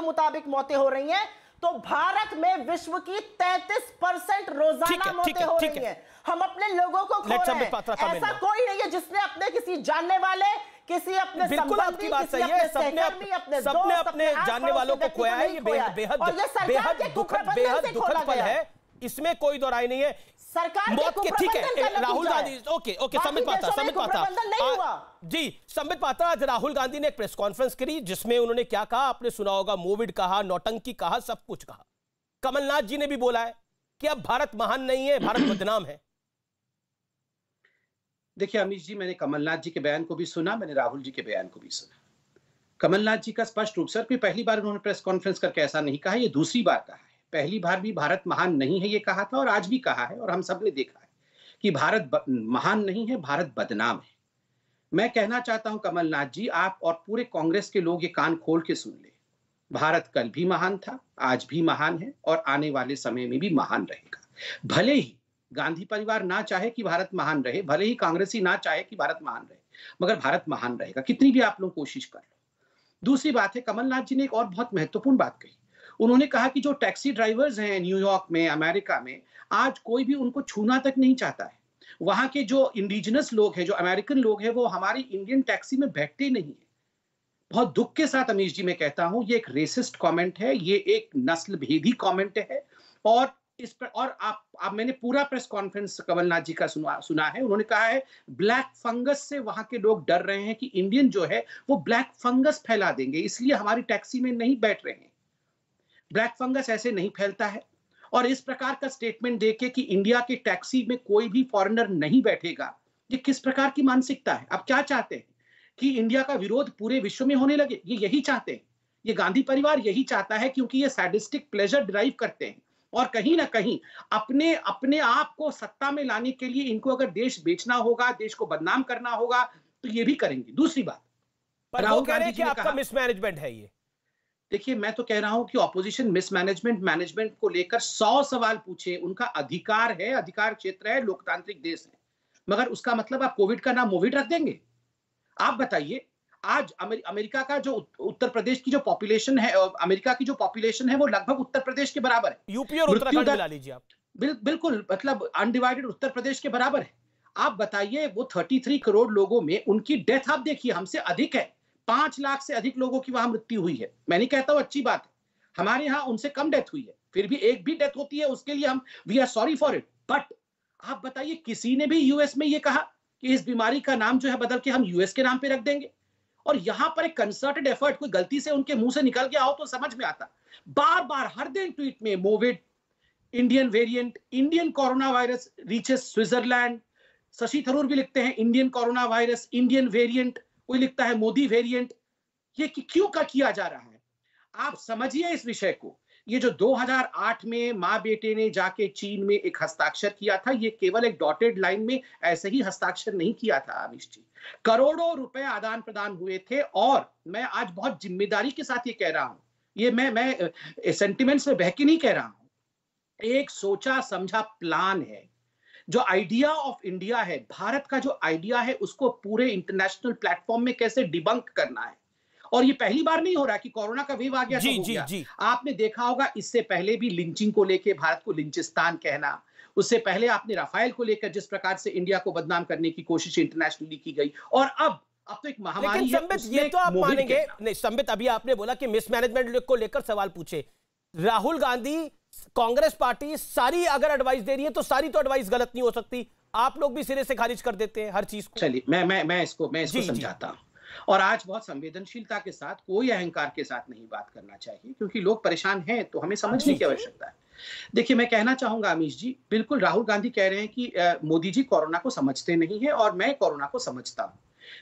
के मुताबिक मौतें हो रही हैं तो भारत में विश्व की 33 परसेंट रोजाना मौतें हो रही हैं हम अपने लोगों को खो रहे हैं ऐसा कोई नहीं है जिसने अपने किसी जानने वाले किसी अपने बिल्कुल आपकी बात सही है सबने अपने सबने अपने जानने वालों को खोया है ये बेहद बेहद बेहद दुखद बेहद दुखद पल है इसमें कोई दोराई नहीं है सरकार के ठीक है राहुल गांधी ओके ओके संबित पात्रा संबित पात्रा जी संबित पात्रा आज राहुल गांधी ने एक प्रेस कॉन्फ्रेंस करी जिसमें उन्होंने क्या कहा आपने सुना होगा मोविड कहा नौटंकी कहा सब कुछ कहा कमलनाथ जी ने भी बोला है कि अब भारत महान नहीं है भारत बदनाम है देखिए अमित जी मैंने कमलनाथ जी के बयान को भी सुना मैंने राहुल जी के बयान को भी सुना कमलनाथ जी का स्पष्ट रूप से पहली बार उन्होंने प्रेस कॉन्फ्रेंस करके ऐसा नहीं कहा यह दूसरी बार कहा पहली बार भी भारत महान नहीं है ये कहा था और आज भी कहा है और हम सब ने देखा है कि भारत महान नहीं है भारत बदनाम है मैं कहना चाहता हूं कमलनाथ जी आप और पूरे कांग्रेस के लोग ये कान खोल के सुन ले भारत कल भी महान था आज भी महान है और आने वाले समय में भी महान रहेगा भले ही गांधी परिवार ना चाहे कि भारत महान रहे भले ही कांग्रेस ही ना चाहे कि भारत महान रहे मगर भारत महान रहेगा कितनी भी आप लोग कोशिश कर लो दूसरी बात है कमलनाथ जी ने एक और बहुत महत्वपूर्ण बात कही उन्होंने कहा कि जो टैक्सी ड्राइवर्स हैं न्यूयॉर्क में अमेरिका में आज कोई भी उनको छूना तक नहीं चाहता है वहाँ के जो इंडिजिनस लोग हैं जो अमेरिकन लोग हैं वो हमारी इंडियन टैक्सी में बैठते नहीं है बहुत दुख के साथ अमीश जी मैं कहता हूँ ये एक रेसिस्ट कमेंट है ये एक नस्ल भेदी कमेंट है और इस पर और आप, आप मैंने पूरा प्रेस कॉन्फ्रेंस कमलनाथ जी का सुना सुना है उन्होंने कहा है ब्लैक फंगस से वहां के लोग डर रहे हैं कि इंडियन जो है वो ब्लैक फंगस फैला देंगे इसलिए हमारी टैक्सी में नहीं बैठ रहे हैं ब्लैक फंगस ऐसे नहीं फैलता है और इस प्रकार का स्टेटमेंट देके कि इंडिया के टैक्सी में कोई भी फॉरेनर नहीं बैठेगा ये किस प्रकार की मानसिकता है आप क्या चाहते हैं कि इंडिया का विरोध पूरे विश्व में होने लगे ये यही चाहते हैं ये गांधी परिवार यही चाहता है क्योंकि ये सैडिस्टिक प्लेजर ड्राइव करते हैं और कहीं ना कहीं अपने अपने आप को सत्ता में लाने के लिए इनको अगर देश बेचना होगा देश को बदनाम करना होगा तो ये भी करेंगे दूसरी बात पर राहुल गांधी जी आपका मिसमैनेजमेंट है ये देखिए मैं तो कह रहा हूं कि ऑपोजिशन मिसमैनेजमेंट मैनेजमेंट को लेकर सौ सवाल पूछे उनका अधिकार है अधिकार क्षेत्र है लोकतांत्रिक देश है मगर उसका मतलब आप कोविड का नाम मोविड रख देंगे आप बताइए आज अमेरिका का जो उत्तर प्रदेश की जो पॉपुलेशन है अमेरिका की जो पॉपुलेशन है वो लगभग उत्तर प्रदेश के बराबर है यूपी और उत्तराखंड मिला लीजिए आप बिल, बिल्कुल मतलब अनडिवाइडेड उत्तर प्रदेश के बराबर है आप बताइए वो 33 करोड़ लोगों में उनकी डेथ आप देखिए हमसे अधिक है पांच लाख से अधिक लोगों की वहां मृत्यु हुई है मैं नहीं कहता हूँ अच्छी बात है हमारे यहाँ उनसे कम डेथ हुई है फिर भी एक भी डेथ होती है उसके लिए हम we are sorry for it but आप बताइए किसी ने भी यूएस में ये कहा कि इस बीमारी का नाम जो है बदल के हम यूएस के नाम पे रख देंगे और यहां पर एक कंसर्टेड एफर्ट कोई गलती से उनके मुंह से निकल गया आओ तो समझ में आता बार बार हर दिन ट्वीट में मोविड Indian variant Indian corona virus reaches Switzerland Shashi Tharoor भी लिखते हैं Indian corona virus Indian variant कोई लिखता है मोदी वेरिएंट ये कि क्यों का किया जा रहा है आप समझिए इस विषय को ये जो 2008 में माँ बेटे ने जाके चीन में एक हस्ताक्षर किया था ये केवल एक डॉटेड लाइन में ऐसे ही हस्ताक्षर नहीं किया था अमिश जी करोड़ों रुपए आदान प्रदान हुए थे और मैं आज बहुत जिम्मेदारी के साथ ये कह रहा हूं ये मैं मैं सेंटिमेंट में बह के नहीं कह रहा हूं एक सोचा समझा प्लान है जो आइडिया ऑफ इंडिया है भारत का जो आइडिया है उसको पूरे इंटरनेशनल प्लेटफॉर्म में कैसे डिबंक करना है और ये पहली बार नहीं हो रहा कि कोरोना का वेव आ गया तो जी, तो जी, गया। जी. आपने देखा होगा इससे पहले भी लिंचिंग को लेके भारत को लिंचिस्तान कहना उससे पहले आपने राफेल को लेकर जिस प्रकार से इंडिया को बदनाम करने की कोशिश इंटरनेशनली की गई और अब अब तो एक महामारी है ये तो आप मानेंगे नहीं संबित अभी आपने बोला कि मिसमैनेजमेंट को लेकर सवाल पूछे राहुल गांधी कांग्रेस पार्टी सारी अगर एडवाइस दे रही है तो सारी तो एडवाइस गलत नहीं हो सकती आप लोग भी सिरे से खारिज कर देते हैं हर चीज को चलिए मैं मैं मैं इसको मैं इसको समझाता हूँ और आज बहुत संवेदनशीलता के साथ कोई अहंकार के साथ नहीं बात करना चाहिए क्योंकि लोग परेशान हैं तो हमें समझने की आवश्यकता है देखिए मैं कहना चाहूंगा अमीश जी बिल्कुल राहुल गांधी कह रहे हैं कि मोदी जी कोरोना को समझते नहीं है और मैं कोरोना को समझता हूँ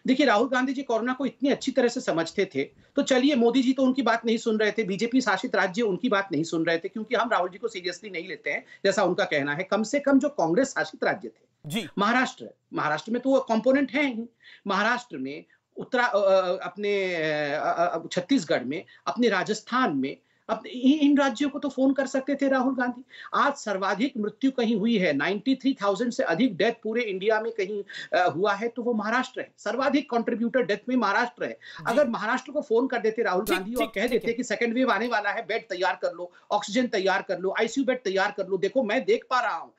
देखिए राहुल गांधी जी कोरोना को इतनी अच्छी तरह से समझते थे तो चलिए मोदी जी तो उनकी बात नहीं सुन रहे थे बीजेपी शासित राज्य उनकी बात नहीं सुन रहे थे क्योंकि हम राहुल जी को सीरियसली नहीं लेते हैं जैसा उनका कहना है कम से कम जो कांग्रेस शासित राज्य थे जी महाराष्ट्र महाराष्ट्र में तो कॉम्पोनेंट है ही महाराष्ट्र में उत्तरा अपने छत्तीसगढ़ में अपने राजस्थान में अपने इन राज्यों को तो फोन कर सकते थे राहुल गांधी आज सर्वाधिक मृत्यु कहीं हुई है 93,000 से अधिक डेथ पूरे इंडिया में कहीं हुआ है तो वो महाराष्ट्र है सर्वाधिक कंट्रीब्यूटर डेथ में महाराष्ट्र है अगर महाराष्ट्र को फोन कर देते राहुल गांधी और कह देते कि सेकेंड वेव आने वाला है बेड तैयार कर लो ऑक्सीजन तैयार कर लो आईसीयू बेड तैयार कर लो देखो मैं देख पा रहा हूँ